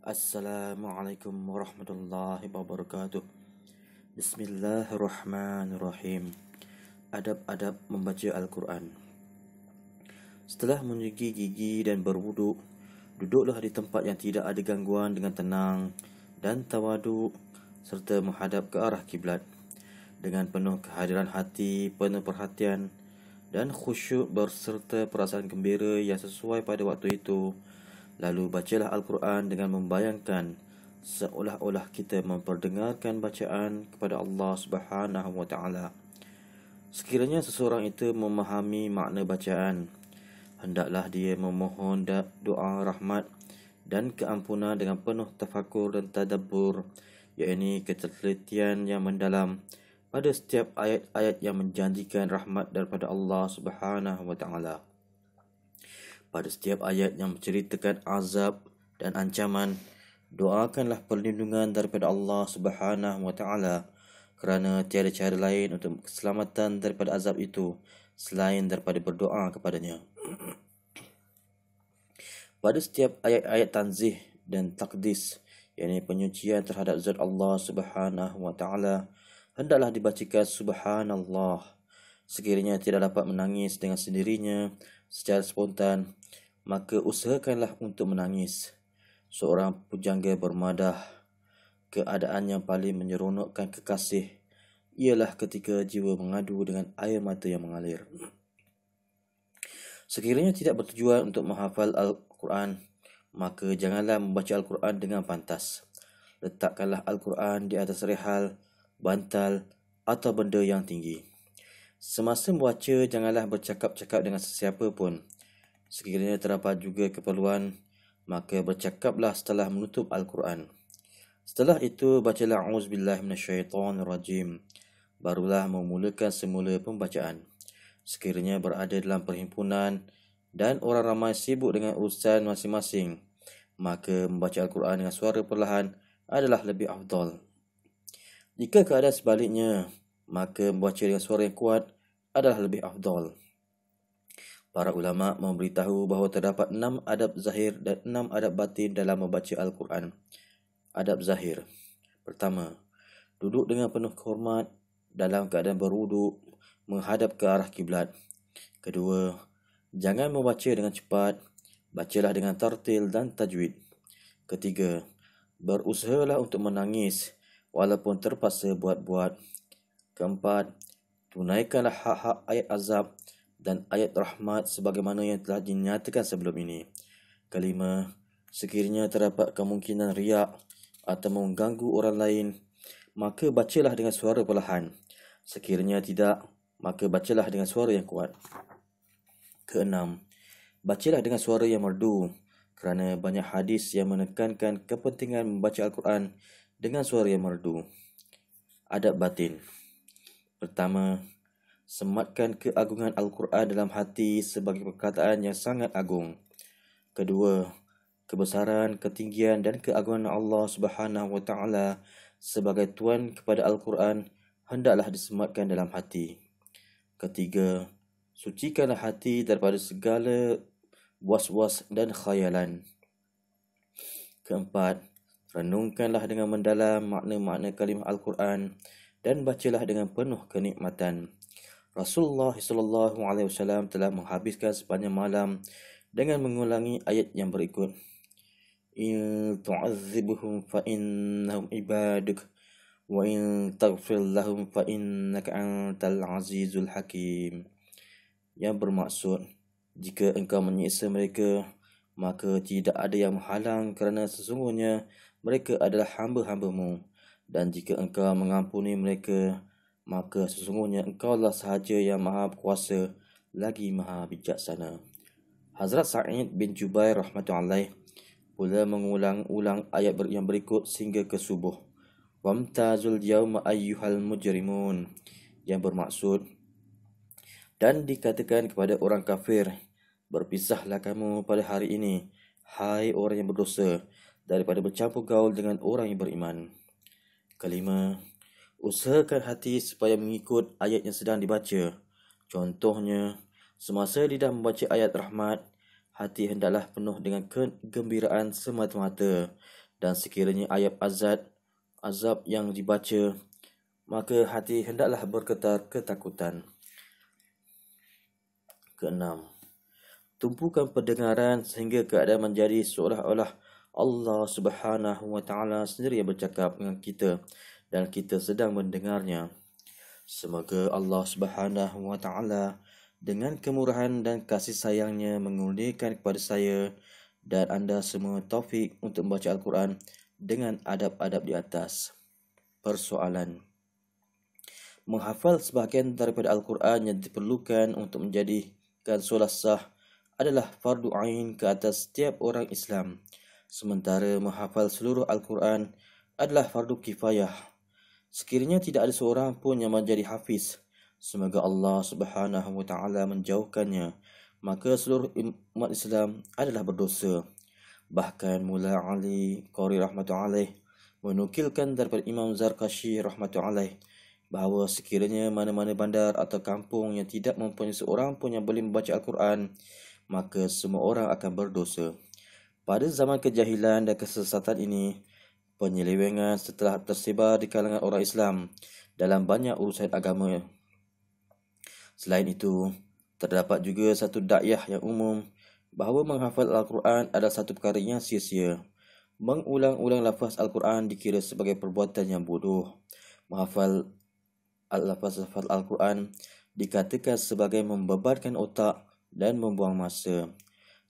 Assalamualaikum warahmatullahi wabarakatuh. Bismillahirrahmanirrahim. Adab-adab membaca Al-Quran. Setelah menyegi gigi dan berwuduk, duduklah di tempat yang tidak ada gangguan dengan tenang dan tawaduk serta menghadap ke arah kiblat dengan penuh kehadiran hati, penuh perhatian dan khusyuk berserta perasaan gembira yang sesuai pada waktu itu. Lalu bacalah Al-Quran dengan membayangkan seolah-olah kita memperdengarkan bacaan kepada Allah Subhanahu wa taala. Sekiranya seseorang itu memahami makna bacaan, hendaklah dia memohon doa rahmat dan keampunan dengan penuh tafakur dan tadabbur, iaitu ketelitian yang mendalam pada setiap ayat-ayat yang menjanjikan rahmat daripada Allah Subhanahu wa taala pada setiap ayat yang menceritakan azab dan ancaman doakanlah perlindungan daripada Allah Subhanahu wa taala kerana tiada cara lain untuk keselamatan daripada azab itu selain daripada berdoa kepadanya pada setiap ayat-ayat tanzih dan takdis yakni penyucian terhadap zat Allah Subhanahu wa taala hendaklah dibacakan subhanallah sekiranya tidak dapat menangis dengan sendirinya secara spontan, maka usahakanlah untuk menangis. Seorang pujangga bermadah, keadaan yang paling menyeronokkan kekasih ialah ketika jiwa mengadu dengan air mata yang mengalir. Sekiranya tidak bertujuan untuk menghafal Al-Quran, maka janganlah membaca Al-Quran dengan pantas. Letakkanlah Al-Quran di atas rehal, bantal atau benda yang tinggi. Semasa membaca, janganlah bercakap-cakap dengan sesiapa pun. Sekiranya terdapat juga keperluan, maka bercakaplah setelah menutup Al-Quran. Setelah itu, bacalah A'udzubillah rajim. Barulah memulakan semula pembacaan. Sekiranya berada dalam perhimpunan dan orang ramai sibuk dengan urusan masing-masing, maka membaca Al-Quran dengan suara perlahan adalah lebih afdal. Jika keadaan sebaliknya, maka membaca dengan suara yang kuat adalah lebih afdol. Para ulama memberitahu bahawa terdapat enam adab zahir dan enam adab batin dalam membaca Al-Quran. Adab zahir. Pertama, duduk dengan penuh hormat dalam keadaan beruduk menghadap ke arah kiblat. Kedua, jangan membaca dengan cepat, bacalah dengan tartil dan tajwid. Ketiga, berusahalah untuk menangis walaupun terpaksa buat-buat Keempat, tunaikanlah hak-hak ayat azab dan ayat rahmat sebagaimana yang telah dinyatakan sebelum ini. Kelima, sekiranya terdapat kemungkinan riak atau mengganggu orang lain, maka bacalah dengan suara perlahan. Sekiranya tidak, maka bacalah dengan suara yang kuat. Keenam, bacalah dengan suara yang merdu kerana banyak hadis yang menekankan kepentingan membaca Al-Quran dengan suara yang merdu. Adab batin. Pertama, sematkan keagungan Al-Quran dalam hati sebagai perkataan yang sangat agung. Kedua, kebesaran, ketinggian dan keagungan Allah Subhanahu Wa sebagai tuan kepada Al-Quran hendaklah disematkan dalam hati. Ketiga, sucikanlah hati daripada segala was-was dan khayalan. Keempat, renungkanlah dengan mendalam makna-makna kalimah Al-Quran dan bacalah dengan penuh kenikmatan. Rasulullah sallallahu alaihi wasallam telah menghabiskan sepanjang malam dengan mengulangi ayat yang berikut. In tu'azzibhum fa innahum ibaduk wa in taghfir lahum fa innaka antal azizul hakim. Yang bermaksud jika engkau menyiksa mereka maka tidak ada yang menghalang kerana sesungguhnya mereka adalah hamba-hambamu dan jika engkau mengampuni mereka, maka sesungguhnya engkau lah sahaja yang maha kuasa lagi maha bijaksana. Hazrat Sa'id bin Jubair rahmatullahi pula mengulang-ulang ayat yang berikut sehingga ke subuh. Wamtazul yawma ayyuhal mujrimun yang bermaksud dan dikatakan kepada orang kafir berpisahlah kamu pada hari ini hai orang yang berdosa daripada bercampur gaul dengan orang yang beriman. Kelima, usahakan hati supaya mengikut ayat yang sedang dibaca. Contohnya, semasa lidah membaca ayat rahmat, hati hendaklah penuh dengan kegembiraan semata-mata. Dan sekiranya ayat azad, azab yang dibaca, maka hati hendaklah bergetar ketakutan. Keenam, tumpukan pendengaran sehingga keadaan menjadi seolah-olah Allah Subhanahu Wa Taala sendiri yang bercakap dengan kita dan kita sedang mendengarnya. Semoga Allah Subhanahu Wa Taala dengan kemurahan dan kasih sayangnya mengurniakan kepada saya dan anda semua taufik untuk membaca Al-Quran dengan adab-adab di atas. Persoalan Menghafal sebahagian daripada Al-Quran yang diperlukan untuk menjadikan solat sah adalah fardu ain ke atas setiap orang Islam sementara menghafal seluruh Al-Quran adalah fardu kifayah. Sekiranya tidak ada seorang pun yang menjadi hafiz, semoga Allah Subhanahu wa taala menjauhkannya, maka seluruh umat Islam adalah berdosa. Bahkan Mula Ali Qari rahmatullahi menukilkan daripada Imam Zarkashi rahmatullahi bahawa sekiranya mana-mana bandar atau kampung yang tidak mempunyai seorang pun yang boleh membaca Al-Quran, maka semua orang akan berdosa. Pada zaman kejahilan dan kesesatan ini, penyelewengan setelah tersebar di kalangan orang Islam dalam banyak urusan agama. Selain itu, terdapat juga satu dakyah yang umum bahawa menghafal Al-Quran adalah satu perkara yang sia-sia. Mengulang-ulang lafaz Al-Quran dikira sebagai perbuatan yang bodoh. Menghafal lafaz-lafaz Al-Quran dikatakan sebagai membebarkan otak dan membuang masa.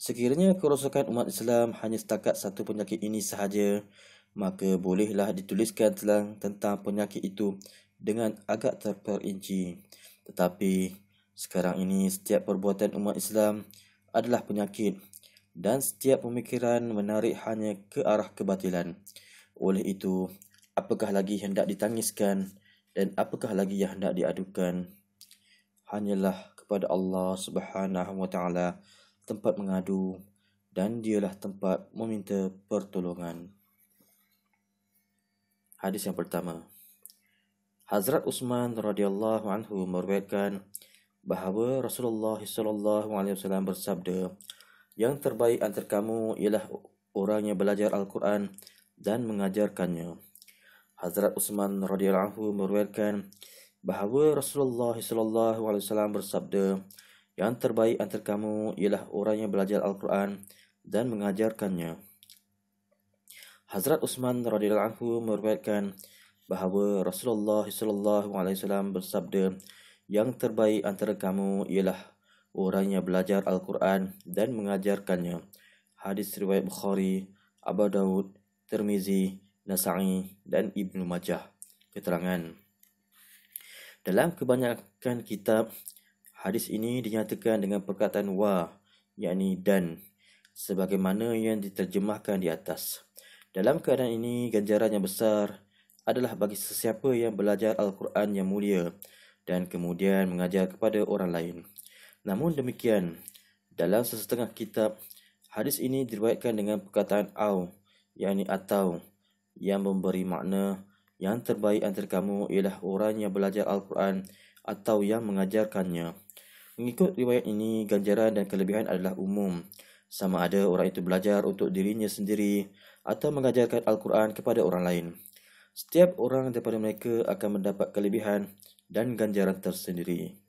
Sekiranya kerosakan umat Islam hanya setakat satu penyakit ini sahaja, maka bolehlah dituliskan tentang, tentang penyakit itu dengan agak terperinci. Tetapi sekarang ini setiap perbuatan umat Islam adalah penyakit dan setiap pemikiran menarik hanya ke arah kebatilan. Oleh itu, apakah lagi hendak ditangiskan dan apakah lagi yang hendak diadukan? Hanyalah kepada Allah Subhanahu Wa Taala tempat mengadu dan dialah tempat meminta pertolongan. Hadis yang pertama. Hazrat Uthman radhiyallahu anhu meriwayatkan bahawa Rasulullah sallallahu alaihi wasallam bersabda, "Yang terbaik antara kamu ialah orang yang belajar Al-Quran dan mengajarkannya." Hazrat Uthman radhiyallahu anhu meriwayatkan bahawa Rasulullah sallallahu alaihi wasallam bersabda, yang terbaik antara kamu ialah orang yang belajar Al-Quran dan mengajarkannya. Hazrat Usman radhiyallahu anhu merujukkan bahawa Rasulullah sallallahu alaihi wasallam bersabda, "Yang terbaik antara kamu ialah orang yang belajar Al-Quran dan mengajarkannya." Hadis riwayat Bukhari, Abu Dawud, Tirmizi, Nasa'i dan Ibn Majah. Keterangan Dalam kebanyakan kitab Hadis ini dinyatakan dengan perkataan wa, yakni dan, sebagaimana yang diterjemahkan di atas. Dalam keadaan ini, ganjaran yang besar adalah bagi sesiapa yang belajar Al-Quran yang mulia dan kemudian mengajar kepada orang lain. Namun demikian, dalam sesetengah kitab, hadis ini diriwayatkan dengan perkataan au, yakni atau, yang memberi makna yang terbaik antara kamu ialah orang yang belajar Al-Quran atau yang mengajarkannya. Mengikut riwayat ini, ganjaran dan kelebihan adalah umum. Sama ada orang itu belajar untuk dirinya sendiri atau mengajarkan Al-Quran kepada orang lain. Setiap orang daripada mereka akan mendapat kelebihan dan ganjaran tersendiri.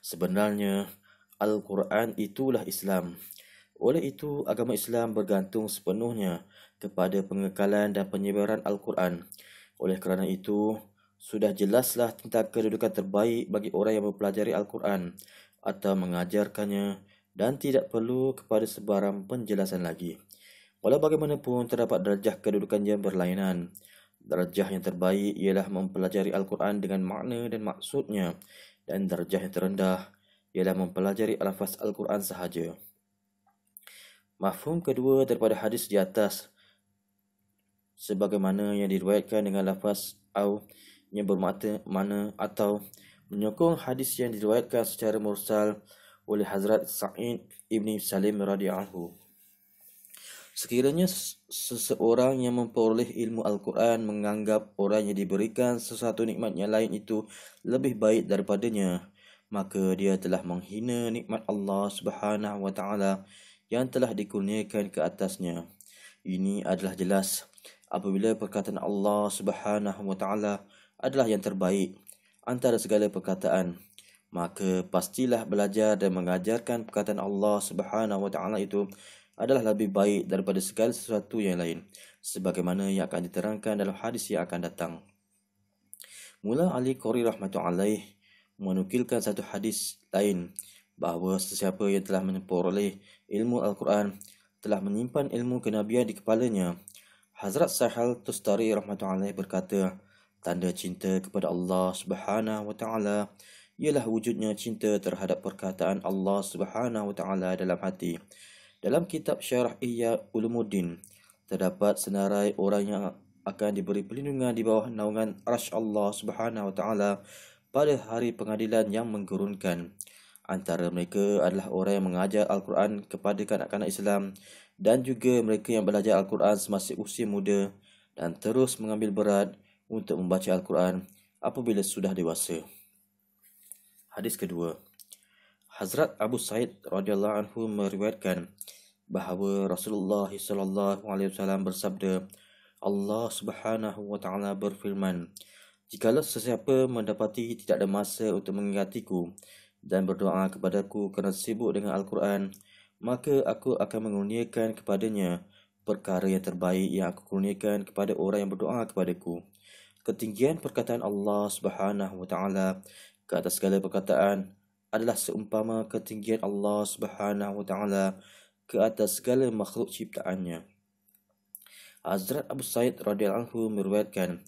Sebenarnya, Al-Quran itulah Islam. Oleh itu, agama Islam bergantung sepenuhnya kepada pengekalan dan penyebaran Al-Quran. Oleh kerana itu, sudah jelaslah tentang kedudukan terbaik bagi orang yang mempelajari Al-Quran atau mengajarkannya dan tidak perlu kepada sebarang penjelasan lagi. Walau bagaimanapun terdapat darjah kedudukan yang berlainan. Darjah yang terbaik ialah mempelajari Al-Quran dengan makna dan maksudnya dan darjah yang terendah ialah mempelajari lafaz Al-Quran sahaja. Mafhum kedua daripada hadis di atas sebagaimana yang diriwayatkan dengan lafaz au yang bermata mana atau menyokong hadis yang diriwayatkan secara mursal oleh Hazrat Sa'id Ibn Salim radhiyallahu Sekiranya seseorang yang memperoleh ilmu Al-Quran menganggap orang yang diberikan sesuatu nikmat yang lain itu lebih baik daripadanya, maka dia telah menghina nikmat Allah Subhanahu wa taala yang telah dikurniakan ke atasnya. Ini adalah jelas apabila perkataan Allah Subhanahu wa taala adalah yang terbaik antara segala perkataan. Maka pastilah belajar dan mengajarkan perkataan Allah Subhanahu Wa Taala itu adalah lebih baik daripada segala sesuatu yang lain. Sebagaimana yang akan diterangkan dalam hadis yang akan datang. Mula Ali Qori Rahmatullahi menukilkan satu hadis lain bahawa sesiapa yang telah memperoleh ilmu Al-Quran telah menyimpan ilmu kenabian di kepalanya. Hazrat Sahal Tustari Rahmatullahi berkata, Tanda cinta kepada Allah Subhanahu wa taala ialah wujudnya cinta terhadap perkataan Allah Subhanahu wa taala dalam hati. Dalam kitab Syarah Ihya Ulumuddin terdapat senarai orang yang akan diberi perlindungan di bawah naungan Arsy Allah Subhanahu wa taala pada hari pengadilan yang menggurunkan. Antara mereka adalah orang yang mengajar Al-Quran kepada kanak-kanak Islam dan juga mereka yang belajar Al-Quran semasa usia muda dan terus mengambil berat untuk membaca Al-Quran apabila sudah dewasa. Hadis kedua. Hazrat Abu Said radhiyallahu anhu meriwayatkan bahawa Rasulullah sallallahu alaihi wasallam bersabda, Allah Subhanahu wa taala berfirman, "Jikalau sesiapa mendapati tidak ada masa untuk mengingatiku dan berdoa kepadaku kerana sibuk dengan Al-Quran, maka aku akan mengurniakan kepadanya perkara yang terbaik yang aku kurniakan kepada orang yang berdoa kepadaku." ketinggian perkataan Allah Subhanahu wa taala ke atas segala perkataan adalah seumpama ketinggian Allah Subhanahu wa taala ke atas segala makhluk ciptaannya. Hazrat Abu Said radhiyallahu anhu meriwayatkan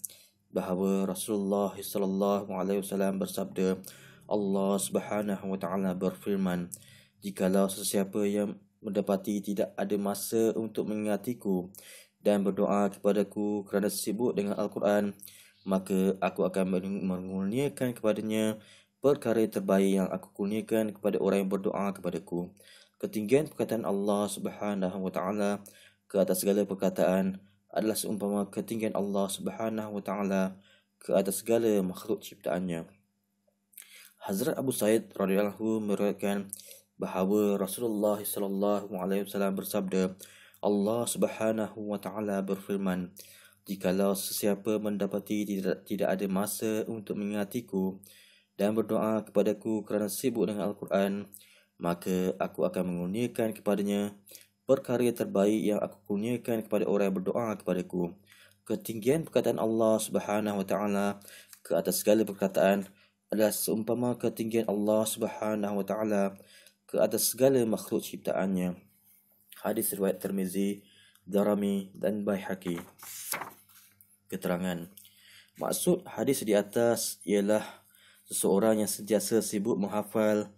bahawa Rasulullah sallallahu alaihi wasallam bersabda Allah Subhanahu wa taala berfirman jikalau sesiapa yang mendapati tidak ada masa untuk mengingatiku dan berdoa kepadaku kerana sibuk dengan Al-Quran, maka aku akan mengurniakan kepadanya perkara terbaik yang aku kurniakan kepada orang yang berdoa kepadaku. Ketinggian perkataan Allah Subhanahu wa taala ke atas segala perkataan adalah seumpama ketinggian Allah Subhanahu wa taala ke atas segala makhluk ciptaannya. Hazrat Abu Said radhiyallahu meriwayatkan bahawa Rasulullah sallallahu alaihi wasallam bersabda, Allah Subhanahu wa taala berfirman, Jikalau sesiapa mendapati tidak, tidak ada masa untuk mengingatiku dan berdoa kepadaku kerana sibuk dengan Al-Quran, maka aku akan mengurniakan kepadanya perkara terbaik yang aku kurniakan kepada orang yang berdoa kepadaku. Ketinggian perkataan Allah Subhanahu Wa Taala ke atas segala perkataan adalah seumpama ketinggian Allah Subhanahu Wa Taala ke atas segala makhluk ciptaannya. Hadis riwayat Tirmizi Darami dan Baihaqi. Keterangan Maksud hadis di atas ialah seseorang yang sentiasa sibuk menghafal,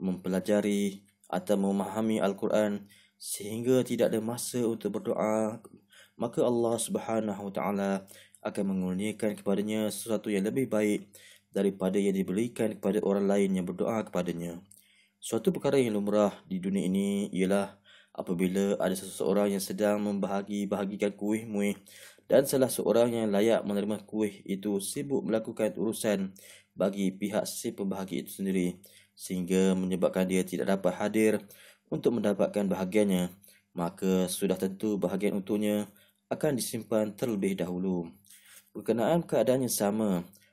mempelajari atau memahami Al-Quran sehingga tidak ada masa untuk berdoa, maka Allah Subhanahu Wa Taala akan mengurniakan kepadanya sesuatu yang lebih baik daripada yang diberikan kepada orang lain yang berdoa kepadanya. Suatu perkara yang lumrah di dunia ini ialah apabila ada seseorang yang sedang membahagi-bahagikan kuih muih dan salah seorang yang layak menerima kuih itu sibuk melakukan urusan bagi pihak si pembahagi itu sendiri sehingga menyebabkan dia tidak dapat hadir untuk mendapatkan bahagiannya maka sudah tentu bahagian untuknya akan disimpan terlebih dahulu berkenaan keadaan yang sama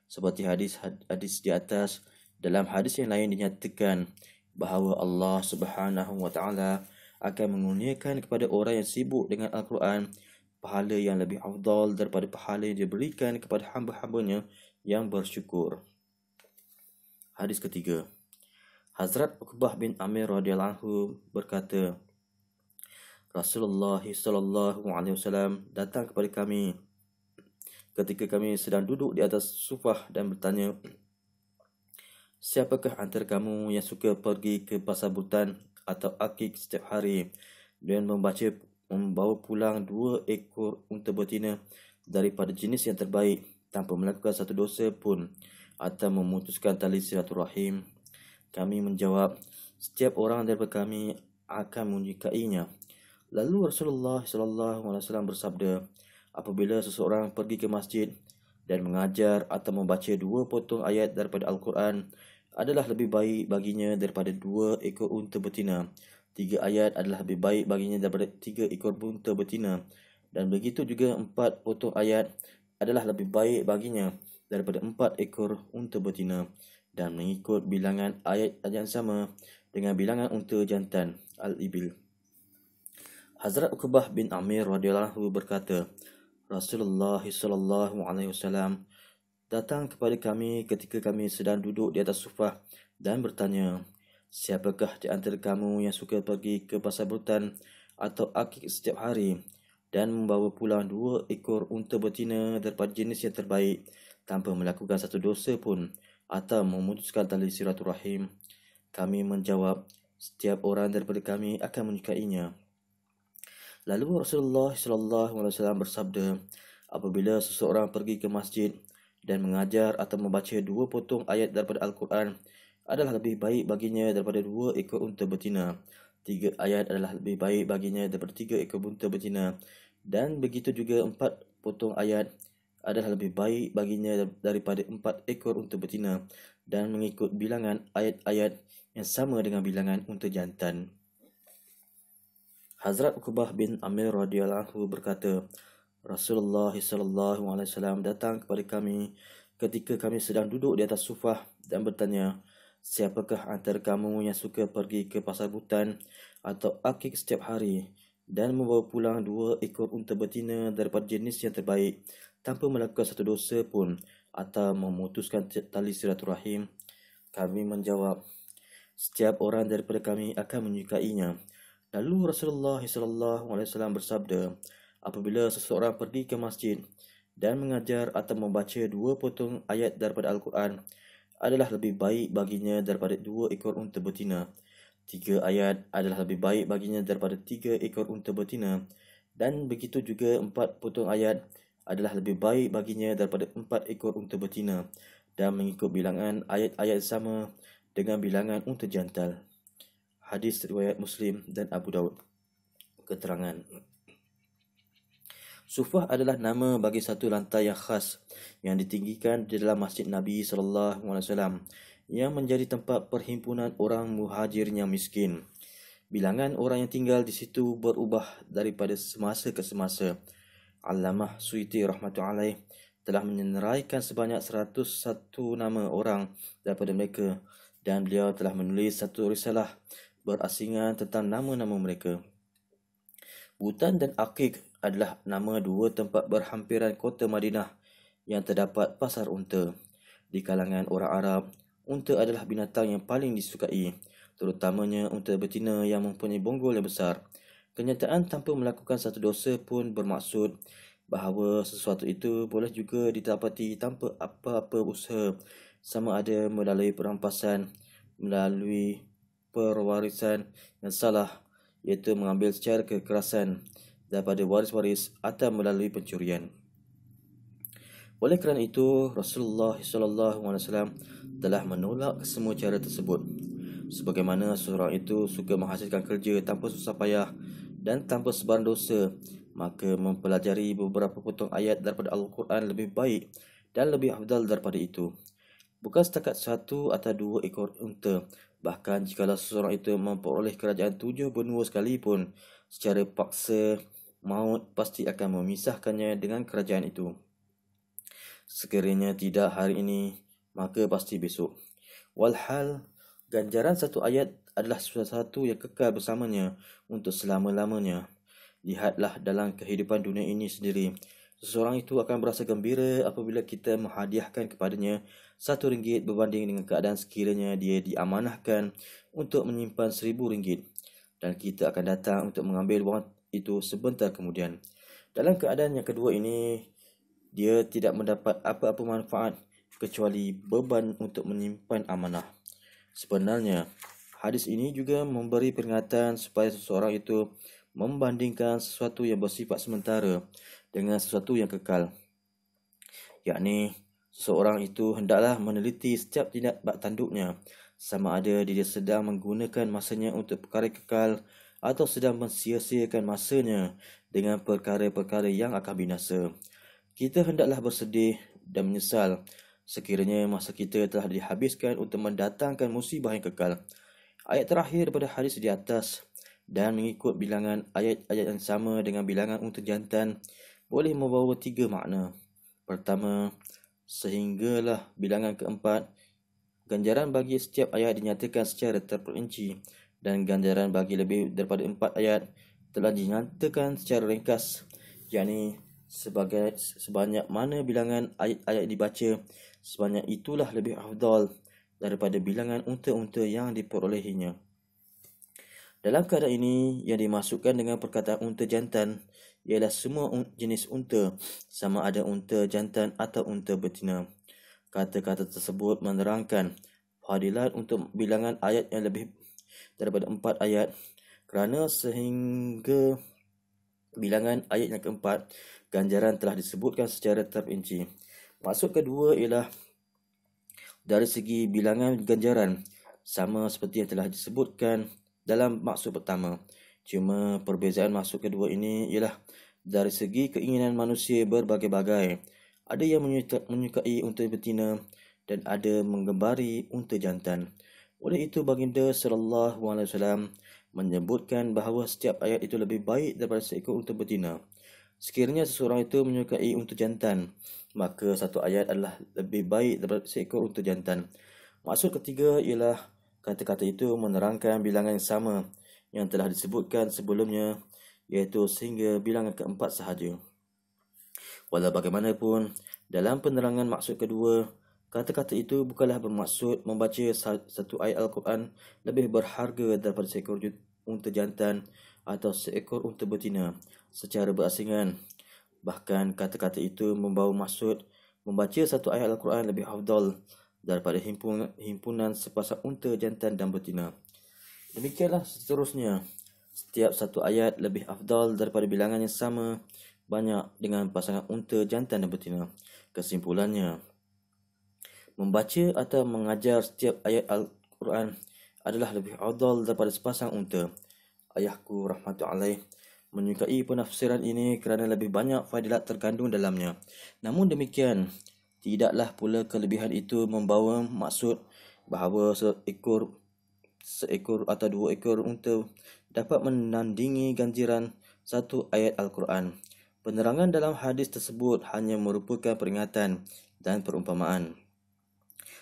seperti hadis hadis di atas dalam hadis yang lain dinyatakan bahawa Allah Subhanahu wa taala akan mengurniakan kepada orang yang sibuk dengan Al-Quran pahala yang lebih afdal daripada pahala yang diberikan kepada hamba-hambanya yang bersyukur. Hadis ketiga. Hazrat Uqbah bin Amir radhiyallahu anhu berkata, Rasulullah sallallahu alaihi wasallam datang kepada kami ketika kami sedang duduk di atas sufah dan bertanya, Siapakah antara kamu yang suka pergi ke pasar butan atau akik setiap hari dan membaca membawa pulang dua ekor unta betina daripada jenis yang terbaik tanpa melakukan satu dosa pun atau memutuskan tali silaturahim. Kami menjawab, setiap orang daripada kami akan menyukainya. Lalu Rasulullah SAW bersabda, apabila seseorang pergi ke masjid dan mengajar atau membaca dua potong ayat daripada Al-Quran, adalah lebih baik baginya daripada dua ekor unta betina. Tiga ayat adalah lebih baik baginya daripada tiga ekor unta betina. Dan begitu juga empat potong ayat adalah lebih baik baginya daripada empat ekor unta betina. Dan mengikut bilangan ayat yang sama dengan bilangan unta jantan Al-Ibil. Hazrat Uqbah bin Amir radhiyallahu berkata, Rasulullah sallallahu alaihi wasallam datang kepada kami ketika kami sedang duduk di atas sufah dan bertanya, Siapakah di antara kamu yang suka pergi ke pasar berutan atau akik setiap hari dan membawa pulang dua ekor unta betina daripada jenis yang terbaik tanpa melakukan satu dosa pun atau memutuskan tali siratul rahim? Kami menjawab, setiap orang daripada kami akan menyukainya. Lalu Rasulullah SAW bersabda, apabila seseorang pergi ke masjid, dan mengajar atau membaca dua potong ayat daripada Al-Quran adalah lebih baik baginya daripada dua ekor unta betina. Tiga ayat adalah lebih baik baginya daripada tiga ekor unta betina. Dan begitu juga empat potong ayat adalah lebih baik baginya daripada empat ekor unta betina dan mengikut bilangan ayat-ayat yang sama dengan bilangan unta jantan. Hazrat Uqbah bin Amir radhiyallahu berkata, Rasulullah sallallahu alaihi wasallam datang kepada kami ketika kami sedang duduk di atas sufah dan bertanya, siapakah antara kamu yang suka pergi ke pasar hutan atau akik setiap hari dan membawa pulang dua ekor unta betina daripada jenis yang terbaik tanpa melakukan satu dosa pun atau memutuskan tali rahim Kami menjawab, setiap orang daripada kami akan menyukainya. Lalu Rasulullah sallallahu alaihi wasallam bersabda, apabila seseorang pergi ke masjid dan mengajar atau membaca dua potong ayat daripada Al-Quran adalah lebih baik baginya daripada dua ekor unta betina. Tiga ayat adalah lebih baik baginya daripada tiga ekor unta betina. Dan begitu juga empat potong ayat adalah lebih baik baginya daripada empat ekor unta betina. Dan mengikut bilangan ayat-ayat sama dengan bilangan unta jantal. Hadis riwayat Muslim dan Abu Dawud. Keterangan. Sufah adalah nama bagi satu lantai yang khas yang ditinggikan di dalam Masjid Nabi sallallahu alaihi wasallam yang menjadi tempat perhimpunan orang muhajir yang miskin. Bilangan orang yang tinggal di situ berubah daripada semasa ke semasa. Alamah Suiti rahmatullahi telah menyeraikan sebanyak 101 nama orang daripada mereka dan beliau telah menulis satu risalah berasingan tentang nama-nama mereka. Butan dan Akik adalah nama dua tempat berhampiran kota Madinah yang terdapat pasar unta. Di kalangan orang Arab, unta adalah binatang yang paling disukai, terutamanya unta betina yang mempunyai bonggol yang besar. Kenyataan tanpa melakukan satu dosa pun bermaksud bahawa sesuatu itu boleh juga didapati tanpa apa-apa usaha sama ada melalui perampasan, melalui perwarisan yang salah iaitu mengambil secara kekerasan daripada waris-waris atau melalui pencurian. Oleh kerana itu, Rasulullah SAW telah menolak semua cara tersebut. Sebagaimana seorang itu suka menghasilkan kerja tanpa susah payah dan tanpa sebarang dosa, maka mempelajari beberapa potong ayat daripada Al-Quran lebih baik dan lebih afdal daripada itu. Bukan setakat satu atau dua ekor unta, bahkan jikalau seseorang itu memperoleh kerajaan tujuh benua sekalipun, secara paksa maut pasti akan memisahkannya dengan kerajaan itu. Sekiranya tidak hari ini, maka pasti besok. Walhal, ganjaran satu ayat adalah sesuatu yang kekal bersamanya untuk selama-lamanya. Lihatlah dalam kehidupan dunia ini sendiri. Seseorang itu akan berasa gembira apabila kita menghadiahkan kepadanya satu ringgit berbanding dengan keadaan sekiranya dia diamanahkan untuk menyimpan seribu ringgit. Dan kita akan datang untuk mengambil wang itu sebentar kemudian. Dalam keadaan yang kedua ini, dia tidak mendapat apa-apa manfaat kecuali beban untuk menyimpan amanah. Sebenarnya, hadis ini juga memberi peringatan supaya seseorang itu membandingkan sesuatu yang bersifat sementara dengan sesuatu yang kekal. Yakni, seseorang itu hendaklah meneliti setiap tindak bak tanduknya sama ada dia sedang menggunakan masanya untuk perkara kekal atau sedang mensia masanya dengan perkara-perkara yang akan binasa. Kita hendaklah bersedih dan menyesal sekiranya masa kita telah dihabiskan untuk mendatangkan musibah yang kekal. Ayat terakhir daripada hadis di atas dan mengikut bilangan ayat-ayat yang sama dengan bilangan unta jantan boleh membawa tiga makna. Pertama, sehinggalah bilangan keempat, ganjaran bagi setiap ayat dinyatakan secara terperinci dan ganjaran bagi lebih daripada empat ayat telah dinyatakan secara ringkas yakni sebagai sebanyak mana bilangan ayat-ayat dibaca sebanyak itulah lebih afdal daripada bilangan unta-unta yang diperolehinya dalam keadaan ini yang dimasukkan dengan perkataan unta jantan ialah semua jenis unta sama ada unta jantan atau unta betina kata-kata tersebut menerangkan fadilat untuk bilangan ayat yang lebih daripada empat ayat kerana sehingga bilangan ayat yang keempat ganjaran telah disebutkan secara terinci. Maksud kedua ialah dari segi bilangan ganjaran sama seperti yang telah disebutkan dalam maksud pertama. Cuma perbezaan maksud kedua ini ialah dari segi keinginan manusia berbagai-bagai. Ada yang menyukai untuk betina dan ada menggembari untuk jantan. Oleh itu baginda sallallahu alaihi wasallam menyebutkan bahawa setiap ayat itu lebih baik daripada seekor unta betina. Sekiranya seseorang itu menyukai unta jantan, maka satu ayat adalah lebih baik daripada seekor unta jantan. Maksud ketiga ialah kata-kata itu menerangkan bilangan yang sama yang telah disebutkan sebelumnya iaitu sehingga bilangan keempat sahaja. Walau bagaimanapun, dalam penerangan maksud kedua, Kata-kata itu bukanlah bermaksud membaca satu ayat Al-Quran lebih berharga daripada seekor unta jantan atau seekor unta betina secara berasingan. Bahkan kata-kata itu membawa maksud membaca satu ayat Al-Quran lebih afdal daripada himpunan sepasang unta jantan dan betina. Demikianlah seterusnya. Setiap satu ayat lebih afdal daripada bilangan yang sama banyak dengan pasangan unta jantan dan betina. Kesimpulannya, Membaca atau mengajar setiap ayat Al-Quran adalah lebih adal daripada sepasang unta. Ayahku rahmatullahi menyukai penafsiran ini kerana lebih banyak fadilat terkandung dalamnya. Namun demikian, tidaklah pula kelebihan itu membawa maksud bahawa seekor seekor atau dua ekor unta dapat menandingi ganjaran satu ayat Al-Quran. Penerangan dalam hadis tersebut hanya merupakan peringatan dan perumpamaan.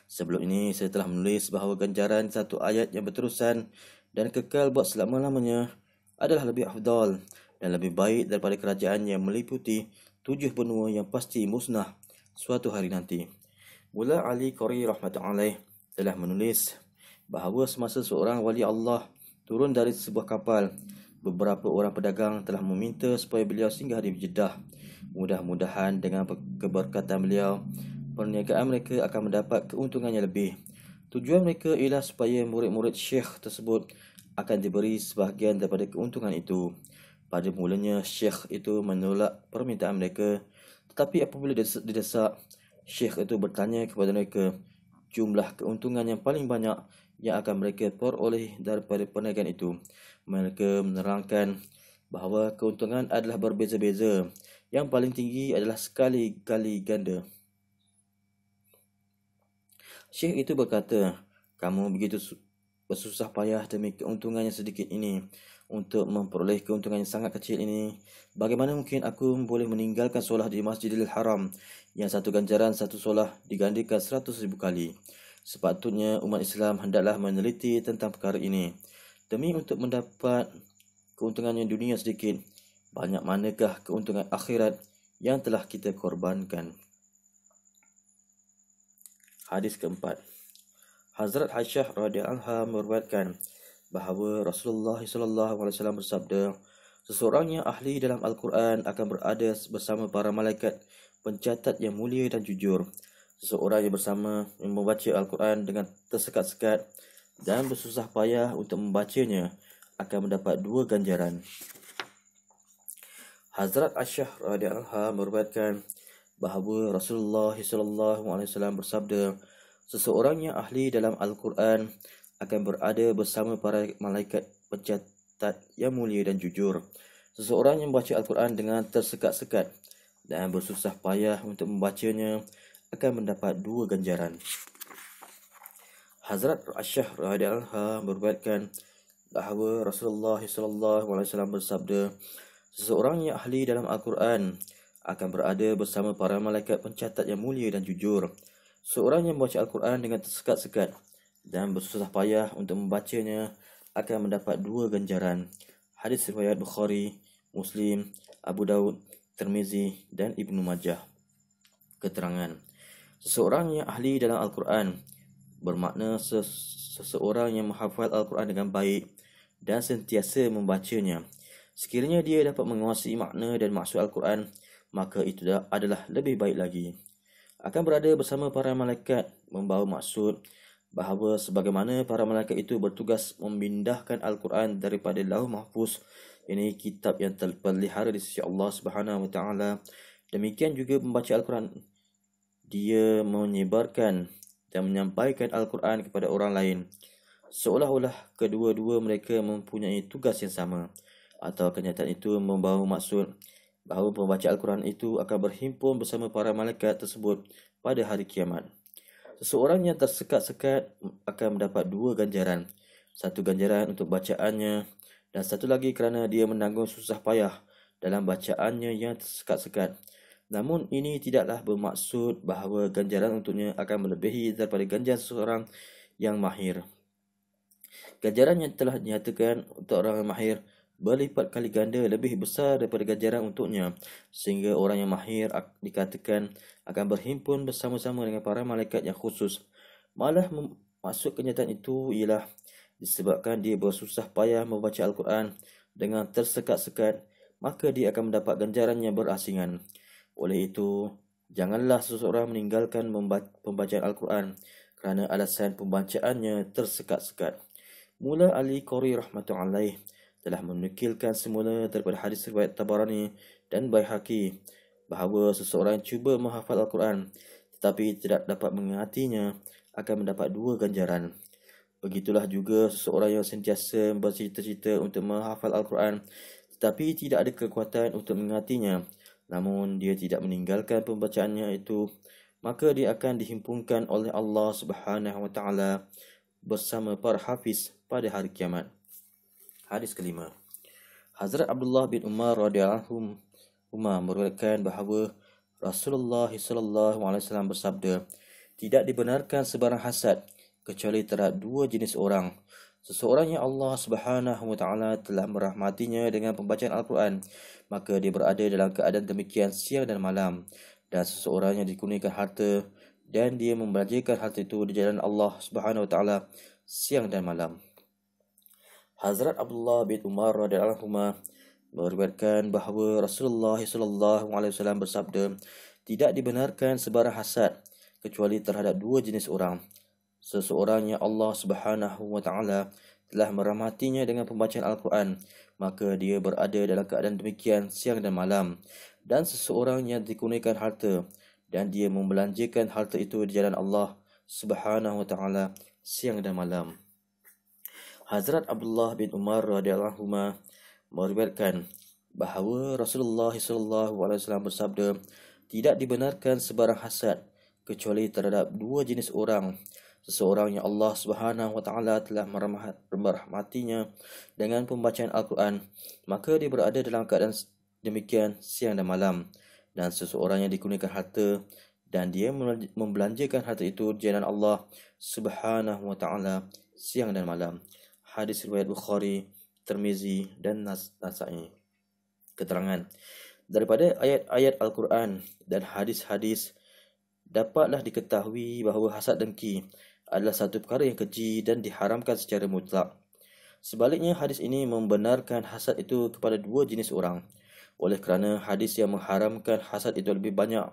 Sebelum ini, saya telah menulis bahawa ganjaran satu ayat yang berterusan dan kekal buat selama-lamanya adalah lebih afdal dan lebih baik daripada kerajaan yang meliputi tujuh benua yang pasti musnah suatu hari nanti. Mula Ali Qari rahmatullahi telah menulis bahawa semasa seorang wali Allah turun dari sebuah kapal, beberapa orang pedagang telah meminta supaya beliau singgah di Jeddah. Mudah-mudahan dengan keberkatan beliau, perniagaan mereka akan mendapat keuntungan yang lebih. Tujuan mereka ialah supaya murid-murid syekh tersebut akan diberi sebahagian daripada keuntungan itu. Pada mulanya, syekh itu menolak permintaan mereka. Tetapi apabila didesak, syekh itu bertanya kepada mereka jumlah keuntungan yang paling banyak yang akan mereka peroleh daripada perniagaan itu. Mereka menerangkan bahawa keuntungan adalah berbeza-beza. Yang paling tinggi adalah sekali kali ganda. Syekh itu berkata, kamu begitu bersusah payah demi keuntungan yang sedikit ini untuk memperoleh keuntungan yang sangat kecil ini. Bagaimana mungkin aku boleh meninggalkan solah di Masjidil Haram yang satu ganjaran satu solah digandikan seratus ribu kali? Sepatutnya umat Islam hendaklah meneliti tentang perkara ini. Demi untuk mendapat keuntungan yang dunia sedikit, banyak manakah keuntungan akhirat yang telah kita korbankan? Hadis keempat. Hazrat Aisyah radhiyallahu anha meriwayatkan bahawa Rasulullah sallallahu alaihi wasallam bersabda, seseorang yang ahli dalam Al-Quran akan berada bersama para malaikat pencatat yang mulia dan jujur. Seseorang yang bersama yang membaca Al-Quran dengan tersekat-sekat dan bersusah payah untuk membacanya akan mendapat dua ganjaran. Hazrat Aisyah radhiyallahu anha meriwayatkan, bahawa Rasulullah SAW bersabda, seseorang yang ahli dalam Al-Quran akan berada bersama para malaikat pencatat yang mulia dan jujur. Seseorang yang baca Al-Quran dengan tersekat-sekat dan bersusah payah untuk membacanya akan mendapat dua ganjaran. Hazrat Rasyah Radhiyallahu berbuatkan bahawa Rasulullah SAW bersabda, seseorang yang ahli dalam Al-Quran akan berada bersama para malaikat pencatat yang mulia dan jujur. Seorang yang membaca Al-Quran dengan tersekat-sekat dan bersusah payah untuk membacanya akan mendapat dua ganjaran. Hadis riwayat Bukhari, Muslim, Abu Daud, Tirmizi dan Ibn Majah. Keterangan Seseorang yang ahli dalam Al-Quran bermakna seseorang yang menghafal Al-Quran dengan baik dan sentiasa membacanya. Sekiranya dia dapat menguasai makna dan maksud Al-Quran, maka itu dah adalah lebih baik lagi. Akan berada bersama para malaikat membawa maksud bahawa sebagaimana para malaikat itu bertugas memindahkan Al-Quran daripada Lauh Mahfuz ini kitab yang terpelihara di sisi Allah Subhanahu Wa Taala. Demikian juga membaca Al-Quran dia menyebarkan dan menyampaikan Al-Quran kepada orang lain seolah-olah kedua-dua mereka mempunyai tugas yang sama atau kenyataan itu membawa maksud bahawa pembaca Al-Quran itu akan berhimpun bersama para malaikat tersebut pada hari kiamat. Seseorang yang tersekat-sekat akan mendapat dua ganjaran. Satu ganjaran untuk bacaannya dan satu lagi kerana dia menanggung susah payah dalam bacaannya yang tersekat-sekat. Namun ini tidaklah bermaksud bahawa ganjaran untuknya akan melebihi daripada ganjaran seseorang yang mahir. Ganjaran yang telah dinyatakan untuk orang yang mahir adalah berlipat kali ganda lebih besar daripada ganjaran untuknya sehingga orang yang mahir dikatakan akan berhimpun bersama-sama dengan para malaikat yang khusus malah masuk kenyataan itu ialah disebabkan dia bersusah payah membaca al-Quran dengan tersekat-sekat maka dia akan mendapat ganjaran yang berasingan oleh itu janganlah seseorang meninggalkan pembacaan al-Quran kerana alasan pembacaannya tersekat-sekat mula Ali Qori rahmatullahi telah menukilkan semula daripada hadis riwayat Tabarani dan Baihaqi bahawa seseorang yang cuba menghafal Al-Quran tetapi tidak dapat mengingatinya akan mendapat dua ganjaran. Begitulah juga seseorang yang sentiasa bercita-cita untuk menghafal Al-Quran tetapi tidak ada kekuatan untuk mengingatinya. Namun dia tidak meninggalkan pembacaannya itu maka dia akan dihimpunkan oleh Allah Subhanahu wa taala bersama para hafiz pada hari kiamat. Hadis kelima. Hazrat Abdullah bin Umar radhiyallahu Umar meriwayatkan bahawa Rasulullah sallallahu alaihi wasallam bersabda, tidak dibenarkan sebarang hasad kecuali terhadap dua jenis orang. Seseorang yang Allah Subhanahu wa taala telah merahmatinya dengan pembacaan Al-Quran, maka dia berada dalam keadaan demikian siang dan malam. Dan seseorang yang dikurniakan harta dan dia membelanjakan harta itu di jalan Allah Subhanahu wa taala siang dan malam. Hazrat Abdullah bin Umar radhiyallahu anhu meriwayatkan bahawa Rasulullah sallallahu alaihi wasallam bersabda tidak dibenarkan sebarang hasad kecuali terhadap dua jenis orang seseorang yang Allah Subhanahu wa taala telah merahmatinya dengan pembacaan Al-Quran maka dia berada dalam keadaan demikian siang dan malam dan seseorang yang dikurniakan harta dan dia membelanjakan harta itu di jalan Allah Subhanahu wa taala siang dan malam Hazrat Abdullah bin Umar radhiyallahu ma meriwayatkan bahawa Rasulullah sallallahu alaihi wasallam bersabda tidak dibenarkan sebarang hasad kecuali terhadap dua jenis orang seseorang yang Allah Subhanahu wa taala telah merahmatinya dengan pembacaan Al-Quran maka dia berada dalam keadaan demikian siang dan malam dan seseorang yang dikurniakan harta dan dia membelanjakan harta itu di jalan Allah Subhanahu wa taala siang dan malam hadis riwayat Bukhari, Termizi dan Nas Nasai. Keterangan daripada ayat-ayat Al-Quran dan hadis-hadis dapatlah diketahui bahawa hasad dengki adalah satu perkara yang keji dan diharamkan secara mutlak. Sebaliknya hadis ini membenarkan hasad itu kepada dua jenis orang. Oleh kerana hadis yang mengharamkan hasad itu lebih banyak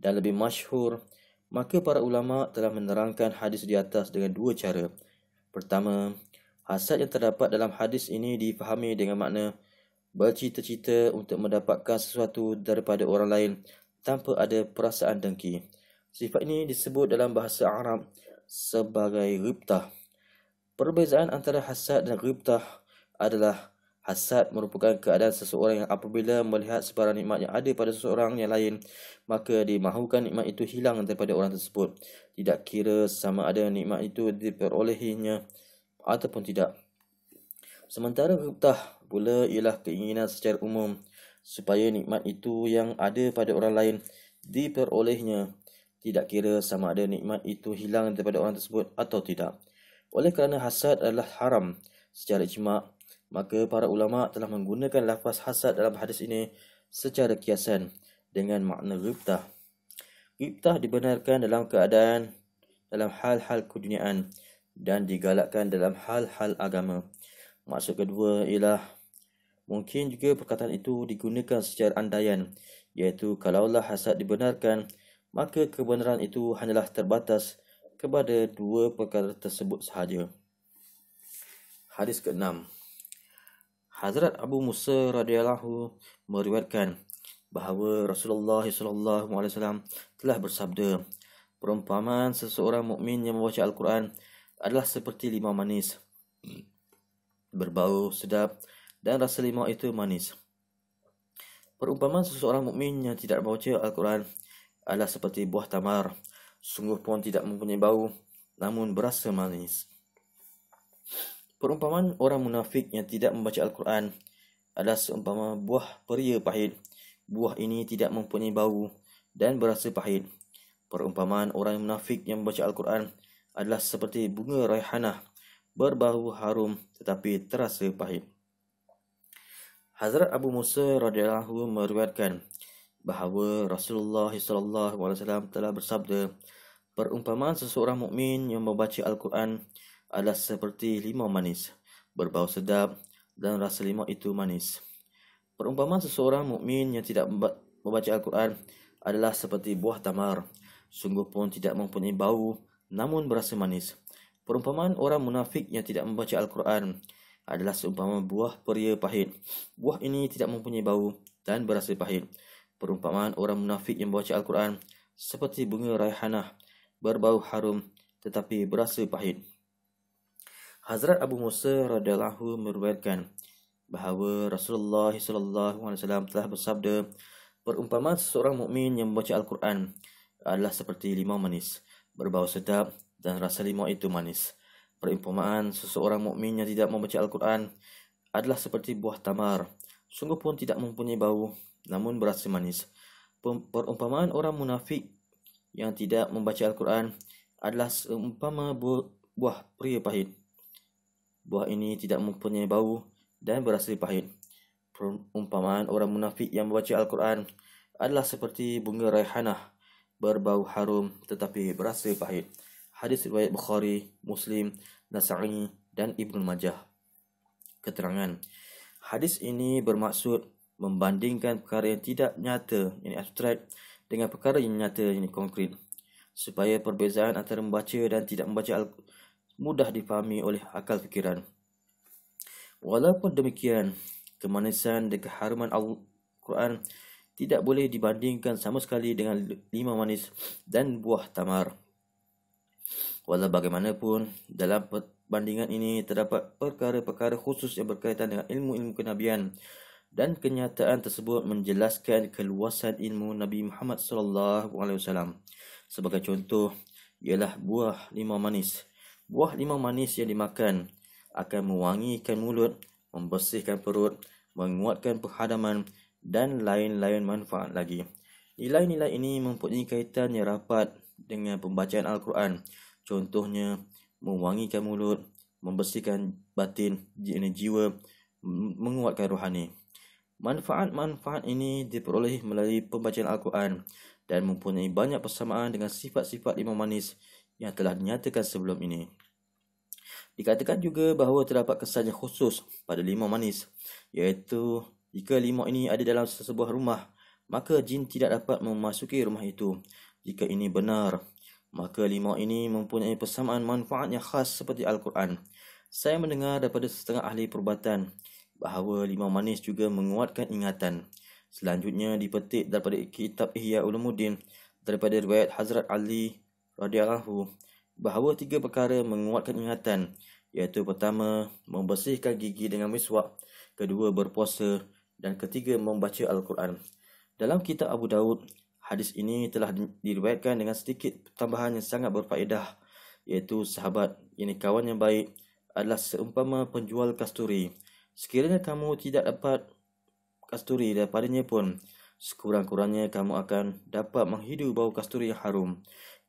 dan lebih masyhur, maka para ulama telah menerangkan hadis di atas dengan dua cara. Pertama, Hasad yang terdapat dalam hadis ini difahami dengan makna bercita-cita untuk mendapatkan sesuatu daripada orang lain tanpa ada perasaan dengki. Sifat ini disebut dalam bahasa Arab sebagai ribtah. Perbezaan antara hasad dan ribtah adalah hasad merupakan keadaan seseorang yang apabila melihat sebarang nikmat yang ada pada seseorang yang lain, maka dimahukan nikmat itu hilang daripada orang tersebut. Tidak kira sama ada nikmat itu diperolehinya ataupun tidak. Sementara hutah pula ialah keinginan secara umum supaya nikmat itu yang ada pada orang lain diperolehnya tidak kira sama ada nikmat itu hilang daripada orang tersebut atau tidak. Oleh kerana hasad adalah haram secara cimak, maka para ulama telah menggunakan lafaz hasad dalam hadis ini secara kiasan dengan makna ghibtah. Ghibtah dibenarkan dalam keadaan dalam hal-hal keduniaan -hal dan digalakkan dalam hal-hal agama. Maksud kedua ialah mungkin juga perkataan itu digunakan secara andaian iaitu kalaulah hasad dibenarkan maka kebenaran itu hanyalah terbatas kepada dua perkara tersebut sahaja. Hadis ke-6. Hazrat Abu Musa radhiyallahu meriwayatkan bahawa Rasulullah sallallahu alaihi wasallam telah bersabda, perumpamaan seseorang mukmin yang membaca Al-Quran adalah seperti limau manis. Berbau sedap dan rasa limau itu manis. Perumpamaan seseorang mukmin yang tidak baca Al-Quran adalah seperti buah tamar. Sungguh pun tidak mempunyai bau namun berasa manis. Perumpamaan orang munafik yang tidak membaca Al-Quran adalah seumpama buah peria pahit. Buah ini tidak mempunyai bau dan berasa pahit. Perumpamaan orang munafik yang membaca Al-Quran adalah seperti bunga raihanah berbau harum tetapi terasa pahit. Hazrat Abu Musa radhiyallahu meriwayatkan bahawa Rasulullah sallallahu alaihi wasallam telah bersabda perumpamaan seseorang mukmin yang membaca al-Quran adalah seperti limau manis berbau sedap dan rasa limau itu manis. Perumpamaan seseorang mukmin yang tidak membaca al-Quran adalah seperti buah tamar sungguh pun tidak mempunyai bau namun berasa manis. Perumpamaan orang munafik yang tidak membaca Al-Quran adalah seumpama buah peria pahit. Buah ini tidak mempunyai bau dan berasa pahit. Perumpamaan orang munafik yang membaca Al-Quran seperti bunga raihanah berbau harum tetapi berasa pahit. Hazrat Abu Musa radhiyallahu meriwayatkan bahawa Rasulullah sallallahu alaihi wasallam telah bersabda, perumpamaan seorang mukmin yang membaca Al-Quran adalah seperti limau manis berbau sedap dan rasa limau itu manis. Perumpamaan seseorang mukmin yang tidak membaca Al-Quran adalah seperti buah tamar. Sungguh pun tidak mempunyai bau, namun berasa manis. Perumpamaan orang munafik yang tidak membaca Al-Quran adalah seumpama bu- buah pria pahit. Buah ini tidak mempunyai bau dan berasa pahit. Perumpamaan orang munafik yang membaca Al-Quran adalah seperti bunga raihanah berbau harum tetapi berasa pahit. Hadis riwayat Bukhari, Muslim, Nasa'i dan Ibn Majah. Keterangan. Hadis ini bermaksud membandingkan perkara yang tidak nyata, yang abstrak, dengan perkara yang nyata, yang konkret. Supaya perbezaan antara membaca dan tidak membaca mudah dipahami oleh akal fikiran. Walaupun demikian, kemanisan dan keharuman Al-Quran al quran tidak boleh dibandingkan sama sekali dengan lima manis dan buah tamar. Walau bagaimanapun, dalam perbandingan ini terdapat perkara-perkara khusus yang berkaitan dengan ilmu-ilmu kenabian dan kenyataan tersebut menjelaskan keluasan ilmu Nabi Muhammad SAW. Sebagai contoh, ialah buah limau manis. Buah limau manis yang dimakan akan mewangikan mulut, membersihkan perut, menguatkan perhadaman dan lain-lain manfaat lagi. Nilai-nilai ini mempunyai kaitan yang rapat dengan pembacaan Al-Quran. Contohnya, mewangikan mulut, membersihkan batin, jiwa, menguatkan rohani. Manfaat-manfaat ini diperoleh melalui pembacaan Al-Quran dan mempunyai banyak persamaan dengan sifat-sifat imam manis yang telah dinyatakan sebelum ini. Dikatakan juga bahawa terdapat kesan yang khusus pada lima manis iaitu jika limau ini ada dalam sebuah rumah, maka jin tidak dapat memasuki rumah itu. Jika ini benar, maka limau ini mempunyai persamaan manfaat yang khas seperti Al-Quran. Saya mendengar daripada setengah ahli perubatan bahawa limau manis juga menguatkan ingatan. Selanjutnya dipetik daripada kitab Ihya Ulumuddin daripada riwayat Hazrat Ali radhiyallahu bahawa tiga perkara menguatkan ingatan iaitu pertama membersihkan gigi dengan miswak, kedua berpuasa, dan ketiga membaca Al-Quran. Dalam kitab Abu Daud, hadis ini telah diriwayatkan dengan sedikit tambahan yang sangat berfaedah iaitu sahabat, ini kawan yang baik adalah seumpama penjual kasturi. Sekiranya kamu tidak dapat kasturi daripadanya pun, sekurang-kurangnya kamu akan dapat menghidu bau kasturi yang harum.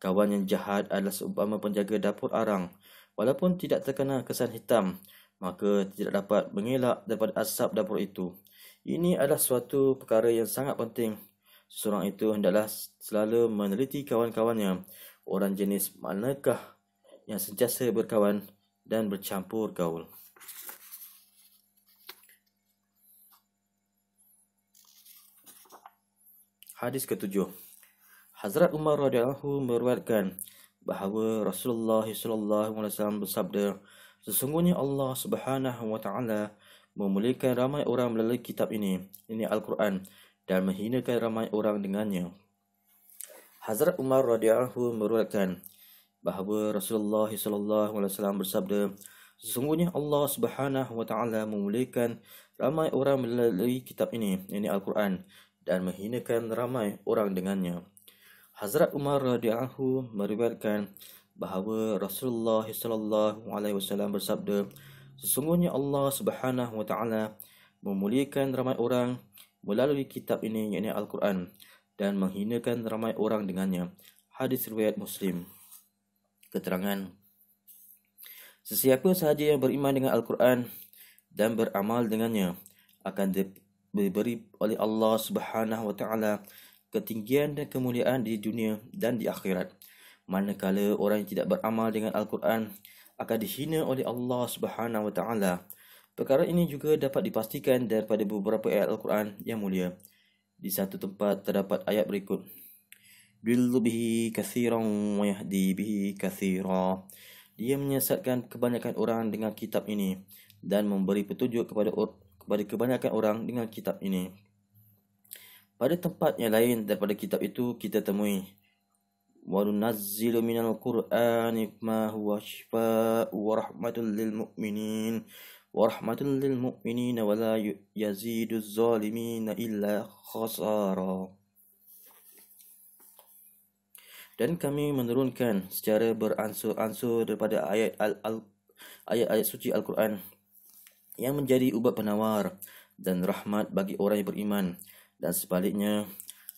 Kawan yang jahat adalah seumpama penjaga dapur arang. Walaupun tidak terkena kesan hitam, maka tidak dapat mengelak daripada asap dapur itu. Ini adalah suatu perkara yang sangat penting. Seorang itu hendaklah selalu meneliti kawan-kawannya. Orang jenis manakah yang sentiasa berkawan dan bercampur gaul. Hadis ketujuh. Hazrat Umar radhiyallahu meruatkan bahawa Rasulullah sallallahu alaihi wasallam bersabda, sesungguhnya Allah Subhanahu wa taala memulihkan ramai orang melalui kitab ini, ini Al-Quran, dan menghinakan ramai orang dengannya. Hazrat Umar radhiyallahu anhu meruatkan bahawa Rasulullah sallallahu alaihi wasallam bersabda, sesungguhnya Allah Subhanahu wa taala memulihkan ramai orang melalui kitab ini, ini Al-Quran, dan menghinakan ramai orang dengannya. Hazrat Umar radhiyallahu anhu meruatkan bahawa Rasulullah sallallahu alaihi wasallam bersabda, Sesungguhnya Allah Subhanahu Wa Taala memuliakan ramai orang melalui kitab ini iaitu Al-Quran dan menghinakan ramai orang dengannya. Hadis riwayat Muslim. Keterangan Sesiapa sahaja yang beriman dengan Al-Quran dan beramal dengannya akan diberi oleh Allah Subhanahu Wa Taala ketinggian dan kemuliaan di dunia dan di akhirat. Manakala orang yang tidak beramal dengan Al-Quran akan dihina oleh Allah Subhanahu Wa Taala. Perkara ini juga dapat dipastikan daripada beberapa ayat Al-Quran yang mulia. Di satu tempat terdapat ayat berikut. Billubihi kathirang wa yahdi bihi kathira. Dia menyesatkan kebanyakan orang dengan kitab ini dan memberi petunjuk kepada kepada kebanyakan orang dengan kitab ini. Pada tempat yang lain daripada kitab itu kita temui وننزل من القرآن ما هو شفاء ورحمة للمؤمنين ورحمة للمؤمنين ولا يزيد الظالمين إلا خسارا dan kami menurunkan secara beransur-ansur daripada ayat al al ayat ayat suci al-Quran yang menjadi ubat penawar dan rahmat bagi orang yang beriman dan sebaliknya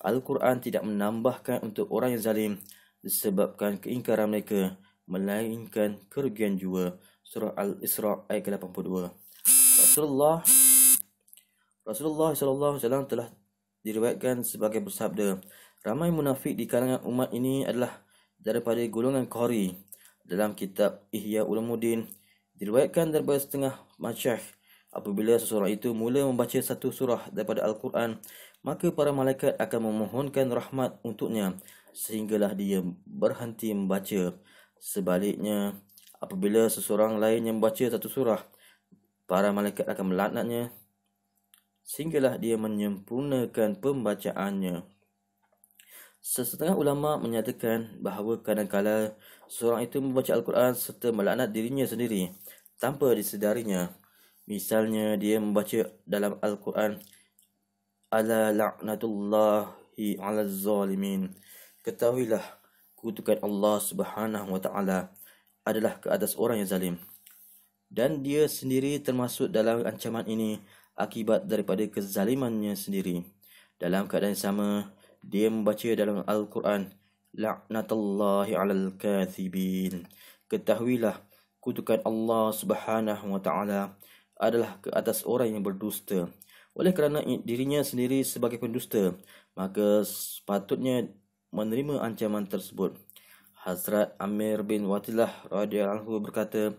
al-Quran tidak menambahkan untuk orang yang zalim disebabkan keingkaran mereka melainkan kerugian jiwa surah al-isra ayat 82 Rasulullah Rasulullah sallallahu alaihi wasallam telah diriwayatkan sebagai bersabda ramai munafik di kalangan umat ini adalah daripada golongan qari dalam kitab Ihya Ulumuddin diriwayatkan daripada setengah masyayikh apabila seseorang itu mula membaca satu surah daripada al-Quran maka para malaikat akan memohonkan rahmat untuknya sehinggalah dia berhenti membaca. Sebaliknya, apabila seseorang lain yang membaca satu surah, para malaikat akan melaknatnya sehinggalah dia menyempurnakan pembacaannya. Sesetengah ulama menyatakan bahawa kadangkala seorang itu membaca Al-Quran serta melaknat dirinya sendiri tanpa disedarinya. Misalnya dia membaca dalam Al-Quran Ala la'natullahi ala zalimin ketahuilah kutukan Allah Subhanahu wa taala adalah ke atas orang yang zalim dan dia sendiri termasuk dalam ancaman ini akibat daripada kezalimannya sendiri dalam keadaan yang sama dia membaca dalam al-Quran laknatullahi alal kathibin ketahuilah kutukan Allah Subhanahu wa taala adalah ke atas orang yang berdusta oleh kerana dirinya sendiri sebagai pendusta maka sepatutnya menerima ancaman tersebut. Hazrat Amir bin Watilah radhiyallahu berkata,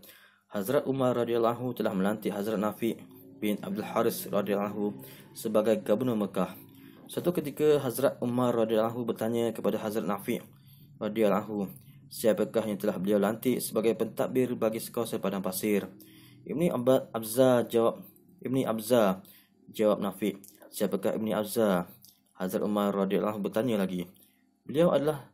Hazrat Umar radhiyallahu telah melantik Hazrat Nafi' bin Abdul Haris radhiyallahu sebagai gubernur Mekah. Satu ketika Hazrat Umar radhiyallahu bertanya kepada Hazrat Nafi' radhiyallahu siapakah yang telah beliau lantik sebagai pentadbir bagi sekawasan padang pasir? Ibni Abad Abza jawab, Ibni Abza jawab Nafi', siapakah Ibni Abza? Hazrat Umar radhiyallahu bertanya lagi, Beliau adalah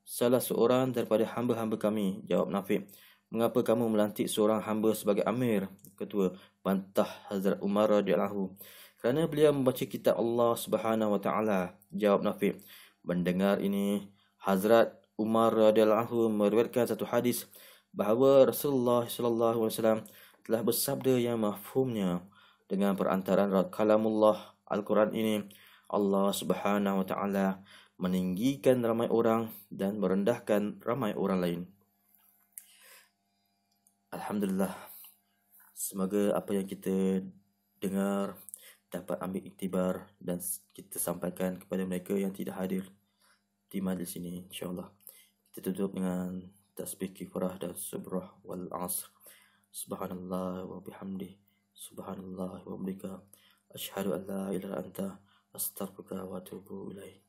salah seorang daripada hamba-hamba kami. Jawab Nafi. Mengapa kamu melantik seorang hamba sebagai amir? Ketua. Bantah Hazrat Umar radhiyallahu. Kerana beliau membaca kitab Allah subhanahu wa ta'ala. Jawab Nafi. Mendengar ini, Hazrat Umar radhiyallahu meriwayatkan satu hadis bahawa Rasulullah sallallahu alaihi wasallam telah bersabda yang mafhumnya dengan perantaraan kalamullah Al-Quran ini Allah Subhanahu wa taala meninggikan ramai orang dan merendahkan ramai orang lain. Alhamdulillah. Semoga apa yang kita dengar dapat ambil iktibar dan kita sampaikan kepada mereka yang tidak hadir di majlis ini insyaallah. Kita tutup dengan tasbih kifarah dan subrah wal asr. Subhanallah wa bihamdi subhanallah wa bihamdika asyhadu an la ilaha illa anta astaghfiruka wa atubu ilaik.